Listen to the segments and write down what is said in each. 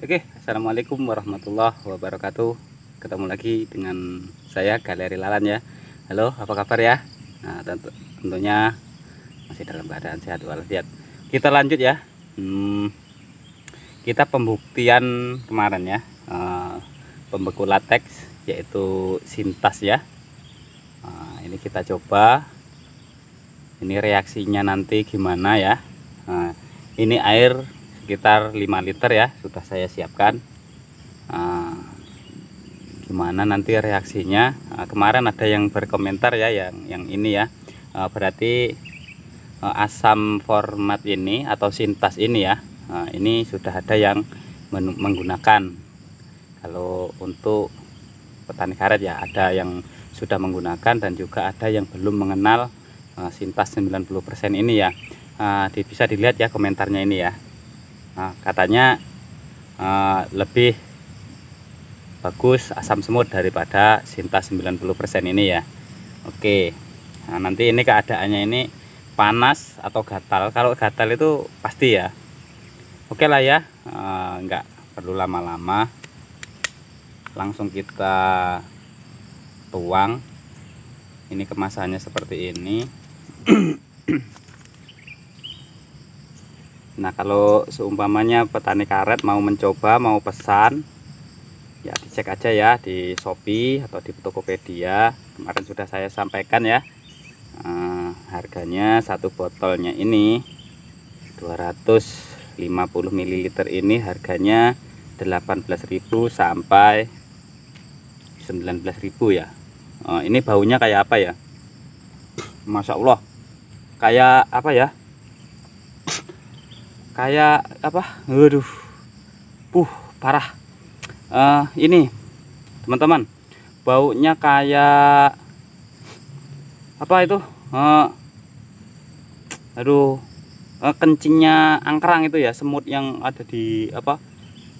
Oke, assalamualaikum warahmatullahi wabarakatuh. Ketemu lagi dengan saya Galeri Lalan ya. Halo, apa kabar ya? Nah, tentu, tentunya masih dalam keadaan sehat walafiat. Kita lanjut ya. Hmm, kita pembuktian kemarin ya, e, eh, pembeku latex yaitu sintas ya. E, ini kita coba. Ini reaksinya nanti gimana ya? Eh, ini air sekitar 5 liter ya sudah saya siapkan nah, gimana nanti reaksinya nah, kemarin ada yang berkomentar ya yang yang ini ya nah, berarti ah, asam format ini atau sintas ini ya nah, ini sudah ada yang menggunakan kalau untuk petani karet ya ada yang sudah menggunakan dan juga ada yang belum mengenal uh, sintas 90% ini ya uh, bisa dilihat ya komentarnya ini ya Nah, katanya uh, lebih bagus asam semut daripada Sinta 90% ini ya. Oke. Nah, nanti ini keadaannya ini panas atau gatal. Kalau gatal itu pasti ya. Oke lah ya. Uh, nggak perlu lama-lama. Langsung kita tuang. Ini kemasannya seperti ini. Nah kalau seumpamanya petani karet mau mencoba mau pesan ya dicek aja ya di Shopee atau di Tokopedia kemarin sudah saya sampaikan ya eh, harganya satu botolnya ini 250 ml ini harganya 18.000 sampai 19.000 ya eh, ini baunya kayak apa ya Masya Allah kayak apa ya kayak apa waduh puh parah uh, ini teman-teman baunya kayak apa itu uh, aduh uh, kencingnya angkerang itu ya semut yang ada di apa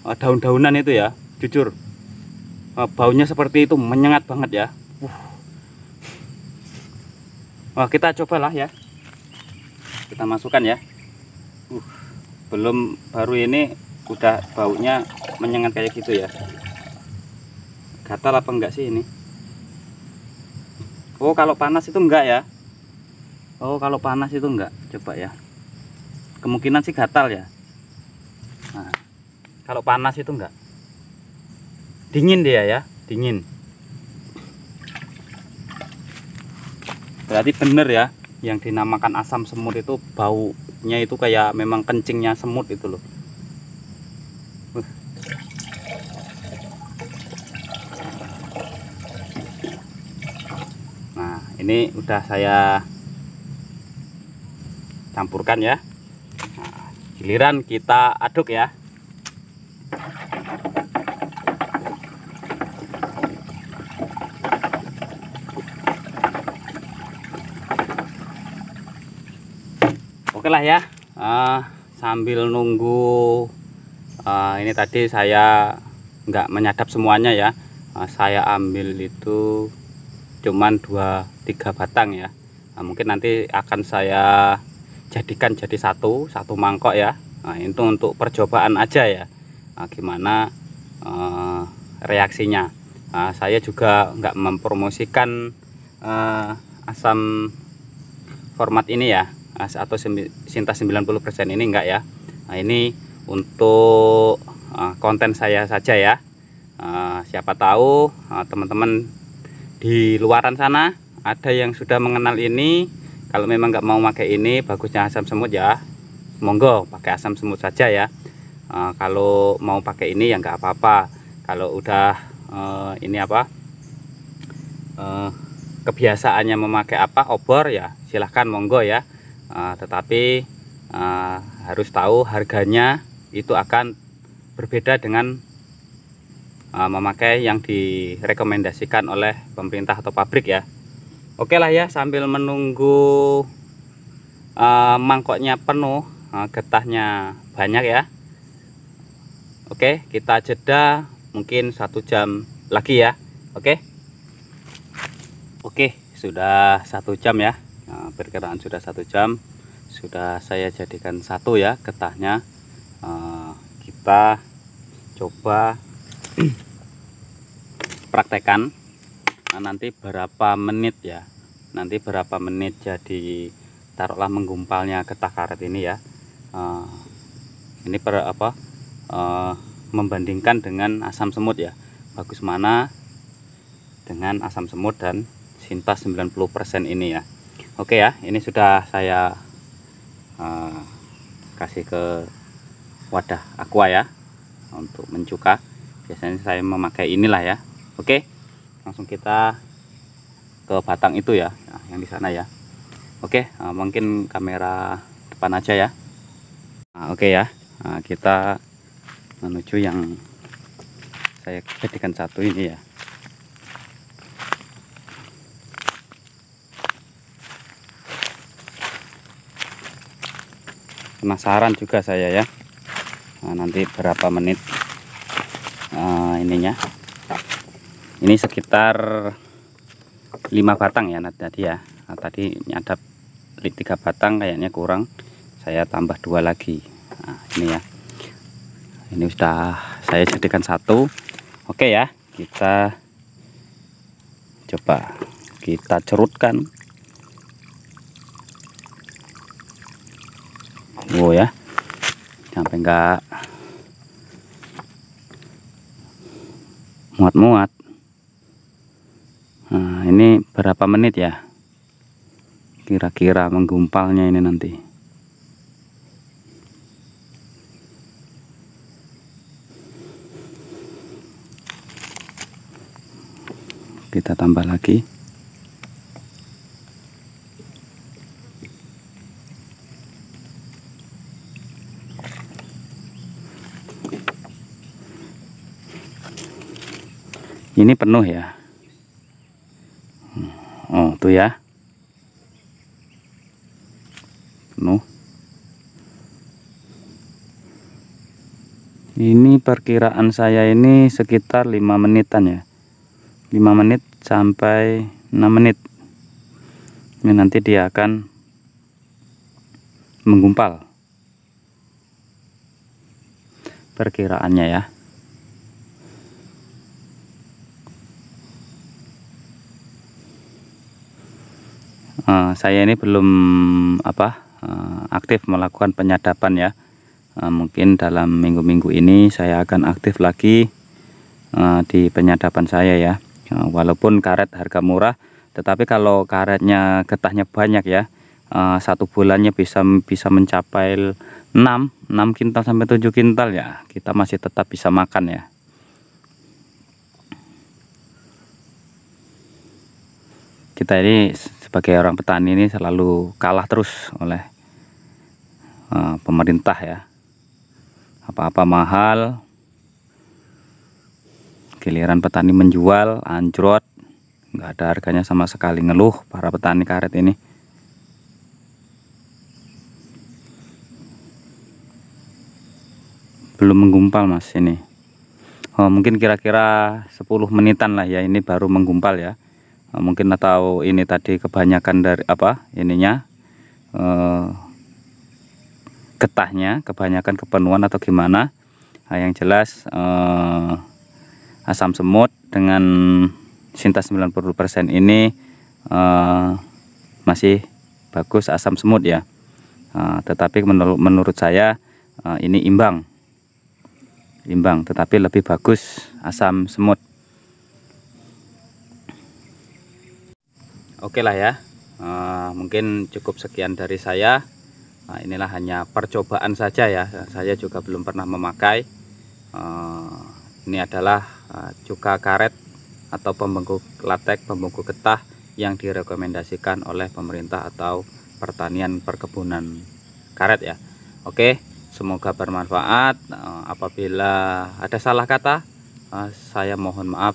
uh, daun-daunan itu ya jujur uh, baunya seperti itu menyengat banget ya uh. Wah, kita cobalah ya kita masukkan ya uh belum baru ini udah baunya menyengat kayak gitu ya gatal apa enggak sih ini Oh kalau panas itu enggak ya Oh kalau panas itu enggak coba ya kemungkinan sih gatal ya nah, kalau panas itu enggak dingin dia ya dingin berarti bener ya yang dinamakan asam semut itu baunya itu kayak memang kencingnya semut itu loh nah ini udah saya campurkan ya nah, giliran kita aduk ya lah ya uh, sambil nunggu uh, ini tadi saya nggak menyadap semuanya ya uh, saya ambil itu cuman dua tiga batang ya nah, mungkin nanti akan saya jadikan jadi satu satu mangkok ya nah, itu untuk percobaan aja ya nah, gimana uh, reaksinya nah, saya juga nggak mempromosikan uh, asam format ini ya atau Sinta 90% ini enggak ya nah, ini untuk eh, konten saya saja ya eh, siapa tahu eh, teman-teman di luaran sana ada yang sudah mengenal ini kalau memang nggak mau pakai ini bagusnya asam semut ya monggo pakai asam semut saja ya kalau mau pakai ini ya enggak apa-apa kalau udah ini apa kebiasaannya memakai apa obor ya silahkan monggo ya Ah, tetapi uh, harus tahu harganya itu akan berbeda dengan uh, memakai yang direkomendasikan oleh pemerintah atau pabrik ya oke lah ya sambil menunggu uh, mangkoknya penuh uh, getahnya banyak ya oke kita jeda mungkin satu jam lagi ya oke oke sudah satu jam ya nah, eh, perkiraan sudah satu jam sudah saya jadikan satu ya getahnya nah, kita coba praktekan nah, nanti berapa menit ya nanti berapa menit jadi taruhlah menggumpalnya getah karet ini ya uh, ini per apa uh, membandingkan dengan asam semut ya bagus mana dengan asam semut dan sintas 90% ini ya oke ya ini sudah saya uh, kasih ke wadah aqua ya untuk mencuka biasanya saya memakai inilah ya oke langsung kita ke batang itu ya nah, yang di sana ya oke uh, mungkin kamera depan aja ya nah, oke ya nah, kita menuju yang saya jadikan satu ini ya penasaran juga saya ya nah, nanti berapa menit uh, ininya ini sekitar 5 batang ya tadi ya nah, tadi nyadap tiga batang kayaknya kurang saya tambah dua lagi nah, ini ya ini sudah saya jadikan satu oke ya kita coba kita cerutkan wow ya sampai enggak muat-muat nah, ini berapa menit ya kira-kira menggumpalnya ini nanti kita tambah lagi ini penuh ya oh tuh ya penuh ini perkiraan saya ini sekitar 5 menitan ya 5 menit sampai 6 menit ini nanti dia akan menggumpal perkiraannya ya Eh, saya ini belum apa eh, aktif melakukan penyadapan ya eh, mungkin dalam minggu-minggu ini saya akan aktif lagi di penyadapan saya ya walaupun karet harga murah tetapi kalau karetnya getahnya banyak ya satu bulannya bisa bisa mencapai 6 6 kintal sampai 7 kintal ya kita masih tetap bisa makan ya kita ini sebagai orang petani ini selalu kalah terus oleh uh, pemerintah ya apa-apa mahal giliran petani menjual anjrot nggak ada harganya sama sekali ngeluh para petani karet ini belum menggumpal mas ini oh, mungkin kira-kira 10 menitan lah ya ini baru menggumpal ya Eh, mungkin atau ini tadi kebanyakan dari apa ininya eh, getahnya kebanyakan kepenuhan atau gimana nah, yang jelas eh, asam semut dengan sintas 90% ini eh, masih bagus asam semut ya eh, tetapi menurut, menurut saya eh, ini imbang imbang tetapi lebih bagus asam semut oke lah ya eh, mungkin cukup sekian dari saya eh, inilah hanya percobaan saja ya saya juga belum pernah memakai eh, ini adalah cuka karet atau pembungkuk latek pembungkuk getah yang direkomendasikan oleh pemerintah atau pertanian perkebunan karet ya oke semoga bermanfaat apabila ada salah kata saya mohon maaf